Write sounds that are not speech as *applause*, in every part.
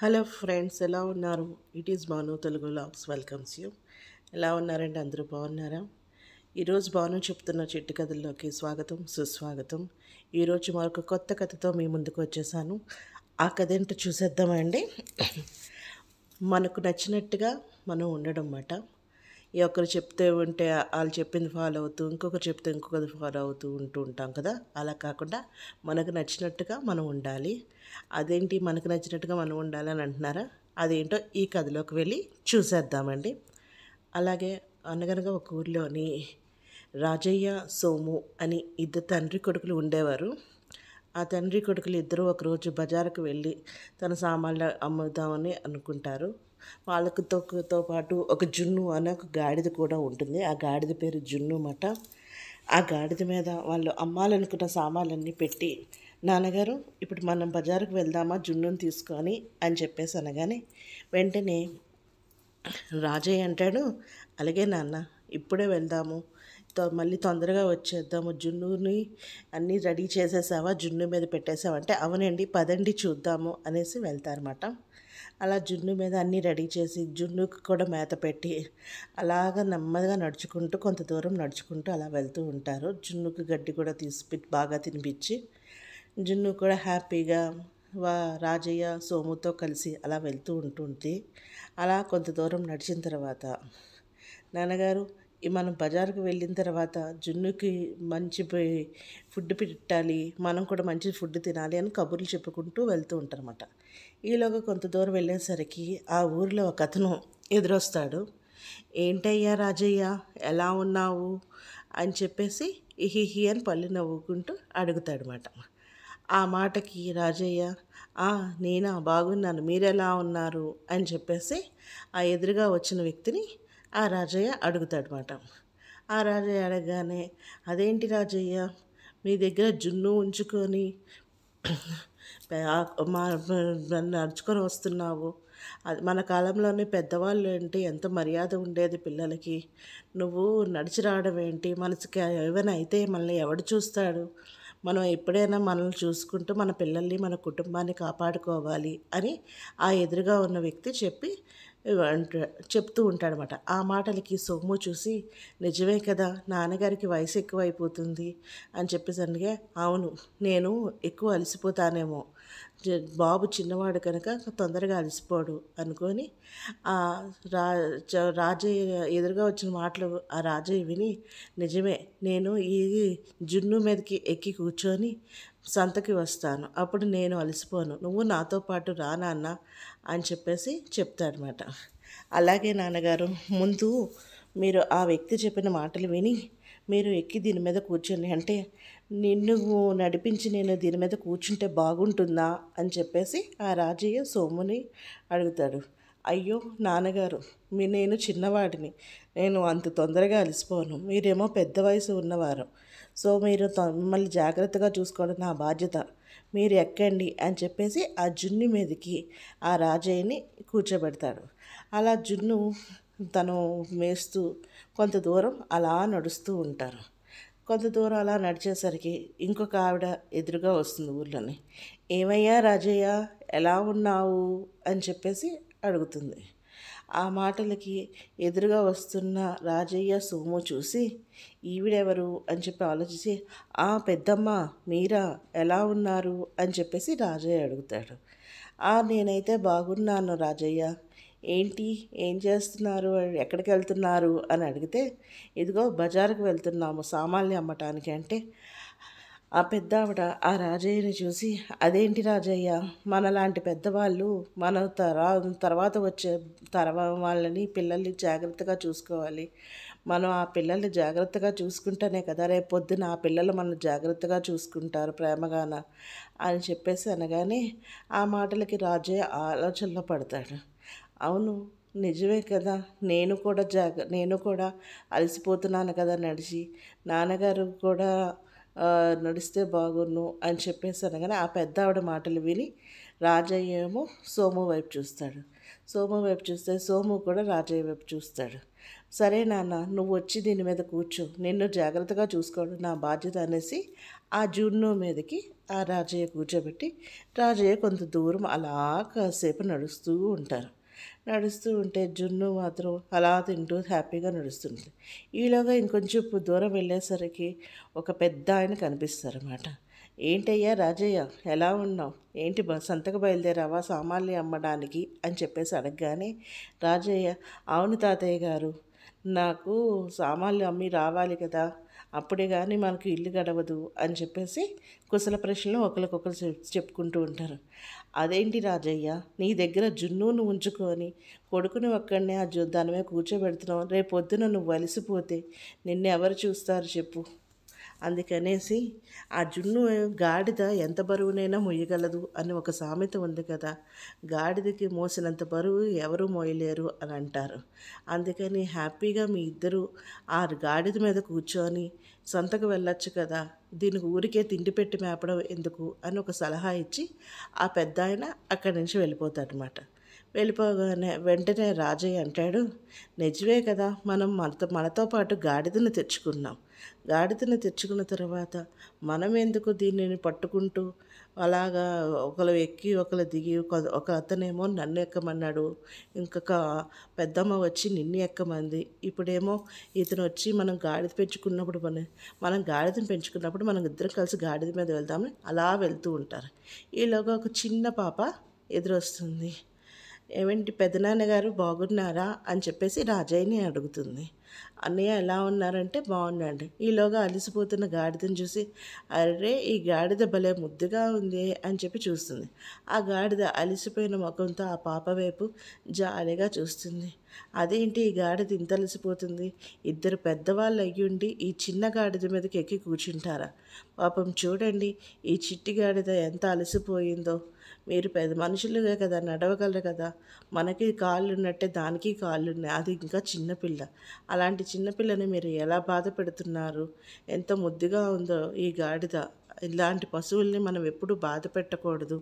hello friends ఎలా ఉన్నారు it is Banu Telugu logs welcomes you ఎలా ఉన్నారండి అందరూ బాగున్నారా ఈరోజు బాను చెప్తున్న చెట్టు కథల్లోకి స్వాగతం సుస్వాగతం ఈరోజు మరొక కొత్త కథతో మీ ముందుకు వచ్చేసాను ఆ కథ ఏంటో చూసేద్దామండి మనకు నచ్చినట్టుగా మనం ఉండడం మాట ఈ ఒకరు చెప్తే ఉంటే వాళ్ళు చెప్పింది ఫాలో అవుతూ ఇంకొకరు చెప్తే ఇంకొకరు ఫాలో అవుతూ ఉంటూ ఉంటాం కదా అలా కాకుండా మనకు నచ్చినట్టుగా మనం ఉండాలి అదేంటి మనకు నచ్చినట్టుగా మనం ఉండాలని అంటున్నారా అదేంటో ఈ కథలోకి వెళ్ళి చూసేద్దామండి అలాగే అనగనగా ఒక ఊర్లోని రాజయ్య సోము అని ఇద్దరు తండ్రి కొడుకులు ఉండేవారు ఆ తండ్రి కొడుకులు ఇద్దరు ఒకరోజు బజారుకు వెళ్ళి తన సామాన్లు అమ్ముదామని అనుకుంటారు వాళ్ళకు తొక్కుతో పాటు ఒక జున్ను అనే ఒక గాడిద కూడా ఉంటుంది ఆ గాడిద పేరు జున్ను మాట ఆ గాడిద మీద వాళ్ళు అమ్మాలనుకున్న సామాన్లన్నీ పెట్టి నాన్నగారు ఇప్పుడు మనం బజారుకు వెళ్దామా జున్నును తీసుకొని అని చెప్పేసి అనగానే వెంటనే రాజయ్య అంటాడు అలాగే నాన్న ఇప్పుడే వెళ్దాము మళ్ళీ తొందరగా వచ్చేద్దాము జున్నుని అన్నీ రెడీ చేసేసావా జున్ను మీద పెట్టేసావంటే అవునండి పదండి చూద్దాము అనేసి వెళ్తారన్నమాట అలా జున్ను మీద అన్నీ రెడీ చేసి జున్నుకి కూడా మేత పెట్టి అలాగ నెమ్మదిగా నడుచుకుంటూ కొంత దూరం నడుచుకుంటూ అలా వెళ్తూ ఉంటారు జున్నుకి గడ్డి కూడా తీసి బాగా తినిపించి జున్ను కూడా హ్యాపీగా వా రాజయ్య సోముతో కలిసి అలా వెళ్తూ ఉంటుంది అలా కొంత దూరం నడిచిన తర్వాత నాన్నగారు మనం బజార్కి వెళ్ళిన తర్వాత జున్నుకి మంచి ఫుడ్ పెట్టాలి మనం కూడా మంచి ఫుడ్ తినాలి అని కబుర్లు చెప్పుకుంటూ వెళ్తూ ఉంటారన్నమాట ఈలోగా కొంత దూరం వెళ్ళేసరికి ఆ ఊరిలో ఒక అతను ఎదురొస్తాడు ఏంటయ్యా రాజయ్య ఎలా ఉన్నావు అని చెప్పేసి ఇహిహి అని పళ్ళు నవ్వుకుంటూ అడుగుతాడు మాట ఆ మాటకి రాజయ్య నేనా బాగున్నాను మీరెలా ఉన్నారు అని చెప్పేసి ఆ ఎదురుగా వచ్చిన వ్యక్తిని ఆ రాజయ్య అడుగుతాడనమాట ఆ రాజయ్య అడగగానే అదేంటి రాజయ్య మీ దగ్గర జున్ను ఉంచుకొని *clears throat* నడుచుకొని వస్తున్నావు అది మన కాలంలోనే పెద్దవాళ్ళు ఏంటి ఎంత మర్యాద ఉండేది పిల్లలకి నువ్వు నడిచి రావడం ఏంటి మనసుకి ఏమైనా అయితే మనల్ని ఎవడు చూస్తాడు మనం ఎప్పుడైనా మనల్ని చూసుకుంటూ మన పిల్లల్ని మన కుటుంబాన్ని కాపాడుకోవాలి అని ఆ ఎదురుగా ఉన్న వ్యక్తి చెప్పి చెప్తూ ఉంటాడనమాట ఆ మాటలకి సొమ్ము చూసి నిజమే కదా నాన్నగారికి వయసు ఎక్కువ అయిపోతుంది అని చెప్పేసరిగా అవును నేను ఎక్కువ అలసిపోతానేమో బాబు చిన్నవాడు కనుక తొందరగా అలసిపోడు అనుకొని ఆ రా రాజయ్య ఎదురుగా వచ్చిన మాటలు ఆ రాజయ్య విని నిజమే నేను ఈ జున్ను మీదకి ఎక్కి కూర్చొని సంతకి వస్తాను అప్పుడు నేను అలసిపోను నువ్వు నాతో పాటు రా నాన్న అని చెప్పేసి చెప్తాడనమాట అలాగే నాన్నగారు ముందు మీరు ఆ వ్యక్తి చెప్పిన మాటలు విని మీరు ఎక్కి దీని మీద కూర్చోండి అంటే నిన్ను నడిపించి నేను దీని మీద కూర్చుంటే బాగుంటుందా అని చెప్పేసి ఆ రాజయ్య సోముని అడుగుతాడు అయ్యో నాన్నగారు మీ నేను చిన్నవాడిని నేను అంత తొందరగా అలసిపోను మీరేమో పెద్ద వయసు ఉన్నవారు సో మీరు మిమ్మల్ని జాగ్రత్తగా చూసుకోవడం నా బాధ్యత మీరు ఎక్కండి అని చెప్పేసి ఆ జున్ను మీదకి ఆ రాజయ్యని కూర్చోబెడతాడు అలా జున్ను తను మేస్తూ కొంత దూరం అలా నడుస్తూ ఉంటారు కొంత దూరం అలా నడిచేసరికి ఇంకొక ఆవిడ ఎదురుగా వస్తుంది ఊర్లోని ఏమయ్యా రాజయ్య ఎలా ఉన్నావు అని చెప్పేసి అడుగుతుంది ఆ మాటలకి ఎదురుగా వస్తున్న రాజయ్య సోము చూసి ఈవిడెవరు అని చెప్పి ఆలోచించి ఆ పెద్దమ్మ మీరా ఎలా ఉన్నారు అని చెప్పేసి రాజయ్య అడుగుతాడు ఆ నేనైతే బాగున్నాను రాజయ్య ఏంటి ఏం చేస్తున్నారు ఎక్కడికి వెళ్తున్నారు అని అడిగితే ఇదిగో బజార్కి వెళ్తున్నాము సామాన్లు అమ్మటానికి అంటే ఆ పెద్దావిడ ఆ రాజయ్యని చూసి అదేంటి రాజయ్య మనలాంటి పెద్దవాళ్ళు మన తరా తర్వాత వచ్చే తర్వా వాళ్ళని పిల్లల్ని జాగ్రత్తగా చూసుకోవాలి మనం ఆ పిల్లల్ని జాగ్రత్తగా చూసుకుంటేనే కదా రేపు పొద్దున ఆ పిల్లలు మనం జాగ్రత్తగా చూసుకుంటారు ప్రేమగాన అని చెప్పేసి అనగానే ఆ మాటలకి రాజయ్య ఆలోచనలో పడతాడు అవును నిజమే కదా నేను కూడా జాగ నేను కూడా అలసిపోతున్నాను కదా నడిచి నాన్నగారు కూడా నడిస్తే బాగున్ను అని చెప్పేసి అనగానే ఆ పెద్ద ఆవిడ మాటలు విని రాజయ్య ఏమో సోము వైపు చూస్తాడు సోము వైపు చూస్తే సోము కూడా రాజయ్య వైపు చూస్తాడు సరే నాన్న నువ్వు వచ్చి దీని మీద కూర్చో నిన్ను జాగ్రత్తగా చూసుకోవడం నా బాధ్యత అనేసి ఆ జున్ను మీదకి ఆ రాజయ్య కూర్చోబెట్టి రాజయ్య కొంత దూరం అలా కాసేపు నడుస్తూ ఉంటారు నడుస్తూ ఉంటే జున్ను మాత్రం అలా తింటూ హ్యాపీగా నడుస్తుంది ఈలోగా ఇంకొంచెం దూరం వెళ్ళేసరికి ఒక పెద్ద ఆయన కనిపిస్తారన్నమాట ఏంటయ్యా రాజయ్య ఎలా ఉన్నావు ఏంటి బ సంతకు బయలుదేరావా సామాన్లు అమ్మడానికి అని చెప్పేసి అడగగానే రాజయ్య అవును తాతయ్య గారు నాకు సామాన్లు అమ్మి రావాలి కదా అప్పుడే కానీ మనకు ఇల్లు గడవదు అని చెప్పేసి కుశల ప్రశ్నలు ఒకరికొకరు చెప్పుకుంటూ ఉంటారు అదేంటి రాజయ్య నీ దగ్గర జున్నును ఉంచుకొని కొడుకుని ఒక్కడనే ఆ దాని మీద కూర్చోబెడుతున్నావు రేపొద్దున నువ్వు వలసిపోతే నిన్నెవరు ఎవరు చూస్తారు చెప్పు అందుకనేసి ఆ జున్ను గాడిద ఎంత బరువునైనా మొయ్యగలదు అని ఒక సామెత ఉంది కదా గాడిదకి మోసినంత బరువు ఎవరు మోయలేరు అని అంటారు అందుకని హ్యాపీగా మీ ఇద్దరు ఆ గాడిద మీద కూర్చొని సంతకు వెళ్ళొచ్చు కదా దీనికి ఊరికే తిండి పెట్టి మేపడం ఎందుకు అని ఒక సలహా ఇచ్చి ఆ పెద్ద ఆయన అక్కడి నుంచి వెళ్ళిపోతాడనమాట వెళ్ళిపోగానే వెంటనే రాజయ్య అంటాడు నిజమే కదా మనం మనతో మనతో పాటు గాడిదను తెచ్చుకున్నాం గాడిదను తెచ్చుకున్న తర్వాత మనం ఎందుకు దీనిని పట్టుకుంటూ అలాగా ఒకరు ఎక్కి ఒకరు దిగి ఒక అతనేమో నన్ను ఎక్కమన్నాడు ఇంకొక పెద్దమ్మ వచ్చి నిన్ను ఎక్కమంది ఇప్పుడేమో ఇతను వచ్చి మనం గాడిద పెంచుకున్నప్పుడు మన మనం గాడిదను పెంచుకున్నప్పుడు మనం ఇద్దరం కలిసి గాడిద మీద వెళ్దామని అలా వెళ్తూ ఉంటారు ఈలోగా ఒక చిన్న పాప ఎదురొస్తుంది ఏమేంటి పెదనాన్నగారు బాగున్నారా అని చెప్పేసి రాజయ్యని అడుగుతుంది అన్నయ్య ఎలా ఉన్నారంటే బాగున్నాడు ఈలోగా అలసిపోతున్న గాడిదని చూసి అరే ఈ గాడిద భలే ముద్దుగా ఉంది అని చెప్పి చూస్తుంది ఆ గాడిద అలసిపోయిన ముఖంతో ఆ పాప వైపు జాలిగా చూస్తుంది అదేంటి ఈ గాడిద ఇంత అలసిపోతుంది ఇద్దరు పెద్దవాళ్ళు అయ్యుండి ఈ చిన్న గాడిద మీదకి ఎక్కి కూర్చుంటారా పాపం చూడండి ఈ చిట్టి గాడిద ఎంత అలసిపోయిందో మీరు పెద్ద మనుషులుగా కదా నడవగలరు కదా మనకి కాళ్ళు ఉన్నట్టే దానికి కాళ్ళు ఉన్నాయి అది ఇంకా చిన్నపిల్ల అలాంటి చిన్నపిల్లని మీరు ఎలా బాధ పెడుతున్నారు ఎంత ముద్దుగా ఉందో ఈ గాడిద ఇలాంటి పశువుల్ని మనం ఎప్పుడు బాధ పెట్టకూడదు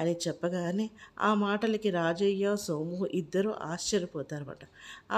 అని చెప్పగానే ఆ మాటలకి రాజయ్య సోము ఇద్దరూ ఆశ్చర్యపోతారన్నమాట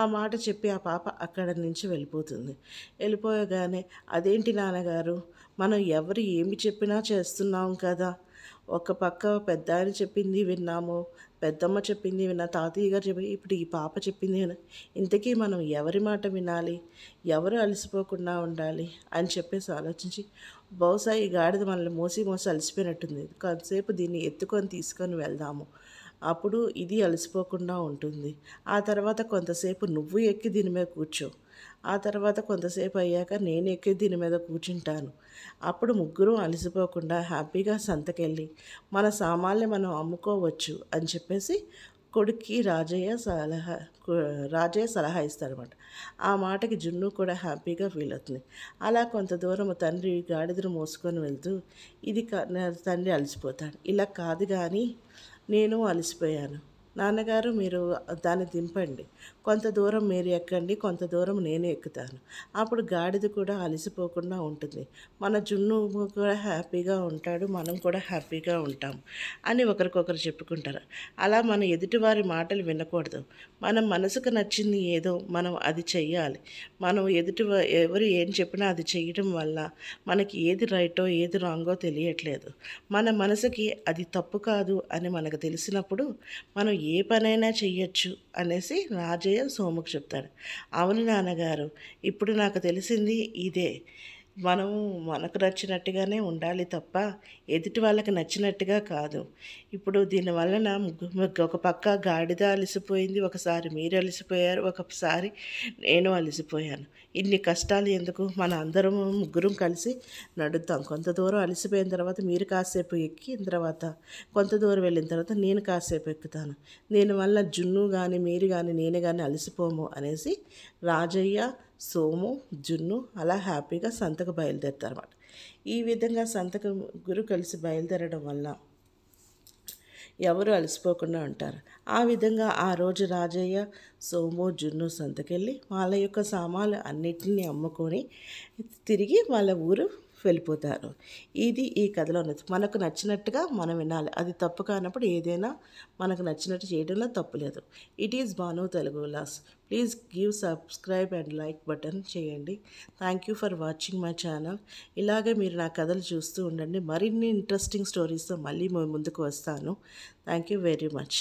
ఆ మాట చెప్పి ఆ పాప అక్కడ నుంచి వెళ్ళిపోతుంది వెళ్ళిపోయగానే అదేంటి నాన్నగారు మనం ఎవరు ఏమి చెప్పినా చేస్తున్నాం కదా ఒక పక్క పెద్ద అని చెప్పింది విన్నాము పెద్దమ్మ చెప్పింది విన తాతయ్య గారు చెప్పి ఇప్పుడు ఈ పాప చెప్పింది విన ఇంతకీ మనం ఎవరి మాట వినాలి ఎవరు అలసిపోకుండా ఉండాలి అని చెప్పేసి ఆలోచించి బహుశా ఈ గాడిద మనల్ని మోసి మోసి అలసిపోయినట్టుంది కొంతసేపు దీన్ని ఎత్తుకొని తీసుకొని వెళ్దాము అప్పుడు ఇది అలసిపోకుండా ఉంటుంది ఆ తర్వాత కొంతసేపు నువ్వు ఎక్కి దీని మీద కూర్చో ఆ తర్వాత కొంతసేపు అయ్యాక నేను ఎక్కి దీని మీద కూర్చుంటాను అప్పుడు ముగ్గురు అలసిపోకుండా హ్యాపీగా సంతకెళ్ళి మన సామాన్లు మనం అమ్ముకోవచ్చు అని చెప్పేసి కొడుక్కి రాజయ్య సలహా రాజయ్య సలహా ఇస్తారనమాట ఆ మాటకి జున్ను కూడా హ్యాపీగా ఫీల్ అవుతుంది అలా కొంత దూరం తండ్రి గాడిదను మోసుకొని వెళ్తూ ఇది తండ్రి అలసిపోతాడు ఇలా కాదు కానీ నేను అలసిపోయాను నాన్నగారు మీరు దాన్ని దింపండి కొంత దూరం మీరు ఎక్కండి కొంత దూరం నేను ఎక్కుతాను అప్పుడు గాడిద కూడా అలసిపోకుండా ఉంటుంది మన జున్ను కూడా హ్యాపీగా ఉంటాడు మనం కూడా హ్యాపీగా ఉంటాం అని ఒకరికొకరు చెప్పుకుంటారు అలా మన ఎదుటివారి మాటలు వినకూడదు మనం మనసుకు నచ్చింది ఏదో మనం అది చెయ్యాలి మనం ఎదుటి ఎవరు ఏం చెప్పినా అది చేయడం వల్ల మనకి ఏది రైటో ఏది రాంగో తెలియట్లేదు మన మనసుకి అది తప్పు కాదు అని మనకు తెలిసినప్పుడు మనం ఏ పనైనా చెయ్యొచ్చు అనేసి రాజయ్య సోముకు చెప్తాడు అవును నాన్నగారు ఇప్పుడు నాకు తెలిసింది ఇదే మనము మనకు నచ్చినట్టుగానే ఉండాలి తప్ప ఎదుటి వాళ్ళకి నచ్చినట్టుగా కాదు ఇప్పుడు దీనివలన ఒక పక్క గాడిద అలసిపోయింది ఒకసారి మీరు అలసిపోయారు ఒకసారి నేను అలసిపోయాను ఇన్ని కష్టాలు ఎందుకు మన అందరం ముగ్గురం కలిసి నడుద్దాం కొంత దూరం అలసిపోయిన తర్వాత మీరు కాసేపు ఎక్కిన తర్వాత కొంత దూరం వెళ్ళిన తర్వాత నేను కాసేపు ఎక్కుతాను దీనివల్ల జున్ను కానీ మీరు కానీ నేను కానీ అలసిపోము అనేసి రాజయ్య సోము జున్ను అలా హ్యాపీగా సంతకు బయలుదేరుతారు అనమాట ఈ విధంగా సంతకం గురు కలిసి బయలుదేరడం వల్ల ఎవరు అలసిపోకుండా ఉంటారు ఆ విధంగా ఆ రోజు రాజయ్య సోము జున్ను సంతకెళ్ళి వాళ్ళ యొక్క సామాన్లు అన్నిటిని అమ్ముకొని తిరిగి వాళ్ళ ఊరు వెళ్ళిపోతారు ఇది ఈ కథలో ఉన్నది మనకు నచ్చినట్టుగా మనం వినాలి అది తప్పు కానప్పుడు ఏదైనా మనకు నచ్చినట్టు చేయడంలో తప్పు లేదు it is Banu Telugu logs please give subscribe and like button చేయండి thank you for watching my channel ఇలాగే మీరు నా కథలు చూస్తూ ఉండండి మరిన్ని ఇంట్రెస్టింగ్ స్టోరీస్తో మళ్ళీ ముందుకు వస్తాను థ్యాంక్ యూ వెరీ మచ్